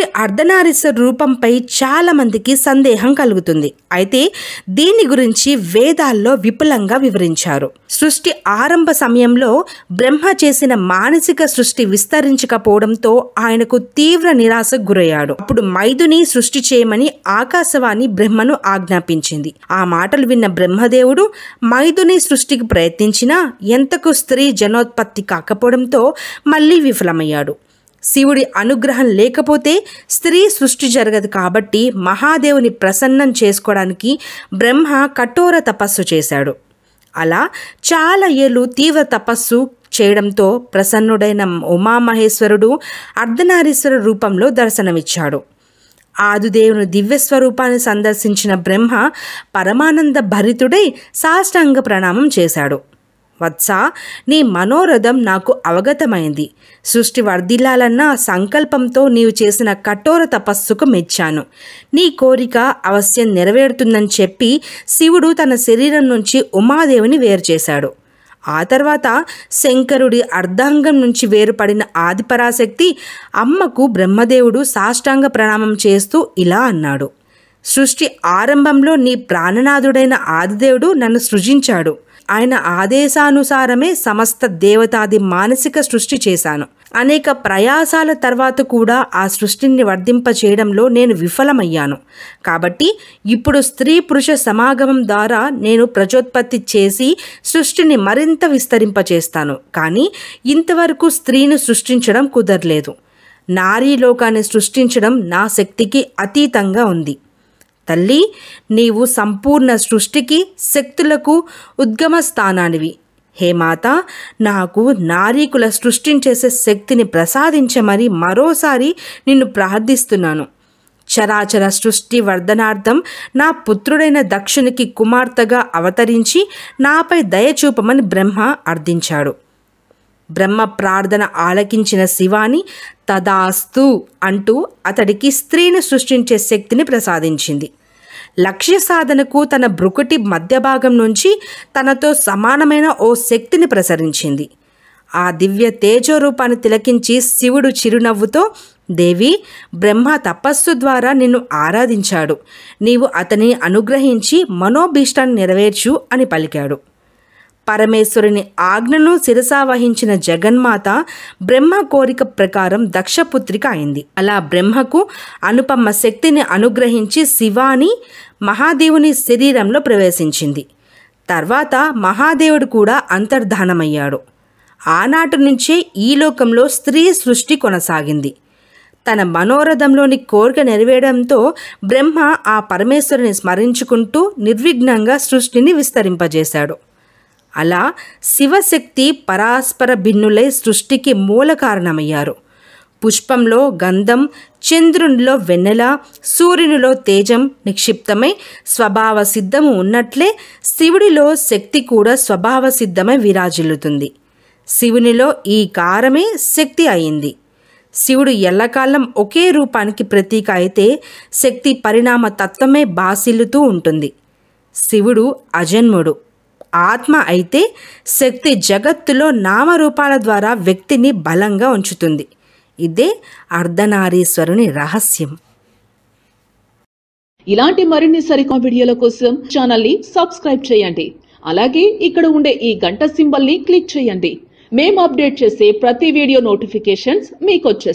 శ్రీ అర్ధనారీశ్వర రూపంపై చాలామందికి సందేహం కలుగుతుంది అయితే దీని గురించి వేదాల్లో విపులంగా వివరించారు సృష్టి ఆరంభ సమయంలో బ్రహ్మ చేసిన మానసిక సృష్టి విస్తరించకపోవడంతో ఆయనకు తీవ్ర నిరాశకు గురయ్యాడు అప్పుడు మైదుని సృష్టి చేయమని ఆకాశవాణి బ్రహ్మను ఆజ్ఞాపించింది ఆ మాటలు విన్న బ్రహ్మదేవుడు మైదుని సృష్టికి ప్రయత్నించినా ఎంతకు స్త్రీ జనోత్పత్తి కాకపోవడంతో మళ్ళీ విఫలమయ్యాడు శివుడి అనుగ్రహం లేకపోతే స్త్రీ సృష్టి జరగదు కాబట్టి మహాదేవుని ప్రసన్నం చేసుకోవడానికి బ్రహ్మ కఠోర తపస్సు చేశాడు అలా చాలా ఏళ్ళు తీవ్ర తపస్సు చేయడంతో ప్రసన్నుడైన ఉమామహేశ్వరుడు అర్ధనారీశ్వర రూపంలో దర్శనమిచ్చాడు ఆదుదేవుని దివ్యస్వరూపాన్ని సందర్శించిన బ్రహ్మ పరమానంద భరితుడై సాష్టాంగ ప్రణామం చేశాడు వత్స నీ మనోరథం నాకు అవగతమైంది సృష్టి వర్ధిల్లాలన్న సంకల్పంతో నీవు చేసిన కఠోర తపస్సుకు మెచ్చాను నీ కోరిక అవశ్యం నెరవేరుతుందని చెప్పి శివుడు తన శరీరం నుంచి ఉమాదేవిని వేరు చేశాడు ఆ తర్వాత శంకరుడి అర్ధాంగం నుంచి వేరుపడిన ఆదిపరాశక్తి అమ్మకు బ్రహ్మదేవుడు సాష్టాంగ ప్రణామం చేస్తూ ఇలా అన్నాడు సృష్టి ఆరంభంలో నీ ప్రాణనాథుడైన ఆదిదేవుడు నన్ను సృజించాడు ఆయన ఆదేశానుసారమే సమస్త దేవతాది మానసిక సృష్టి చేశాను అనేక ప్రయాసాల తర్వాత కూడా ఆ సృష్టిని వర్ధింప చేయడంలో నేను విఫలమయ్యాను కాబట్టి ఇప్పుడు స్త్రీ పురుష సమాగమం ద్వారా నేను ప్రచోత్పత్తి చేసి సృష్టిని మరింత విస్తరింపచేస్తాను కానీ ఇంతవరకు స్త్రీని సృష్టించడం కుదరలేదు నారీ లోకాన్ని సృష్టించడం నా శక్తికి అతీతంగా ఉంది తల్లి నీవు సంపూర్ణ సృష్టికి శక్తులకు ఉద్గమ స్థానానివి హే మాత నాకు నారీకుల సృష్టించేసే శక్తిని ప్రసాదించమని మరోసారి నిన్ను ప్రార్థిస్తున్నాను చరాచర సృష్టి వర్ధనార్థం నా పుత్రుడైన దక్షునికి కుమార్తెగా అవతరించి నాపై దయచూపమని బ్రహ్మ అర్థించాడు బ్రహ్మ ప్రార్థన ఆలకించిన శివాని తదాస్తు అంటూ అతడికి స్త్రీని సృష్టించే శక్తిని ప్రసాదించింది లక్ష్య సాధనకు తన బ్రుకుటి మధ్య భాగం నుంచి తనతో సమానమైన ఓ శక్తిని ప్రసరించింది ఆ దివ్య తేజోరూపాన్ని తిలకించి శివుడు చిరునవ్వుతో దేవి బ్రహ్మ తపస్సు ద్వారా నిన్ను ఆరాధించాడు నీవు అతని అనుగ్రహించి మనోభీష్టాన్ని నెరవేర్చు అని పలికాడు పరమేశ్వరుని ఆజ్ఞను శిరసావహించిన జగన్మాత బ్రహ్మ కోరిక ప్రకారం దక్షపుత్రిక అయింది అలా బ్రహ్మకు అనుపమ శక్తిని అనుగ్రహించి శివాని మహాదేవుని శరీరంలో ప్రవేశించింది తర్వాత మహాదేవుడు కూడా అంతర్ధానమయ్యాడు ఆనాటి నుంచే ఈ లోకంలో స్త్రీ సృష్టి కొనసాగింది తన మనోరథంలోని కోరిక నెరవేయడంతో బ్రహ్మ ఆ పరమేశ్వరుని స్మరించుకుంటూ నిర్విఘ్నంగా సృష్టిని విస్తరింపజేశాడు అలా శివశక్తి పరాస్పర భిన్నులై సృష్టికి మూల కారణమయ్యారు పుష్పంలో గంధం చంద్రునిలో వెన్నెల సూర్యునిలో తేజం నిక్షిప్తమై స్వభావ సిద్ధము ఉన్నట్లే శివుడిలో శక్తి కూడా స్వభావ సిద్ధమై విరాజిల్లుతుంది శివునిలో ఈ కారమే శక్తి అయింది శివుడు ఎల్లకాలం ఒకే రూపానికి ప్రతీక అయితే శక్తి పరిణామ తత్వమే బాసిల్లుతూ ఉంటుంది శివుడు అజన్ముడు ఆత్మ అయితే శక్తి జగత్తులో నామరూపాల ద్వారా వ్యక్తిని బలంగా ఉంచుతుంది ఇదే అర్ధనారీశ్వరుని రహస్యం ఇలాంటి మరిన్ని సరికా వీడియోల కోసం ఛానల్ని సబ్స్క్రైబ్ చేయండి అలాగే ఇక్కడ ఉండే ఈ గంట సింబల్ని క్లిక్ చేయండి మేము అప్డేట్ చేసే ప్రతి వీడియో నోటిఫికేషన్స్ మీకు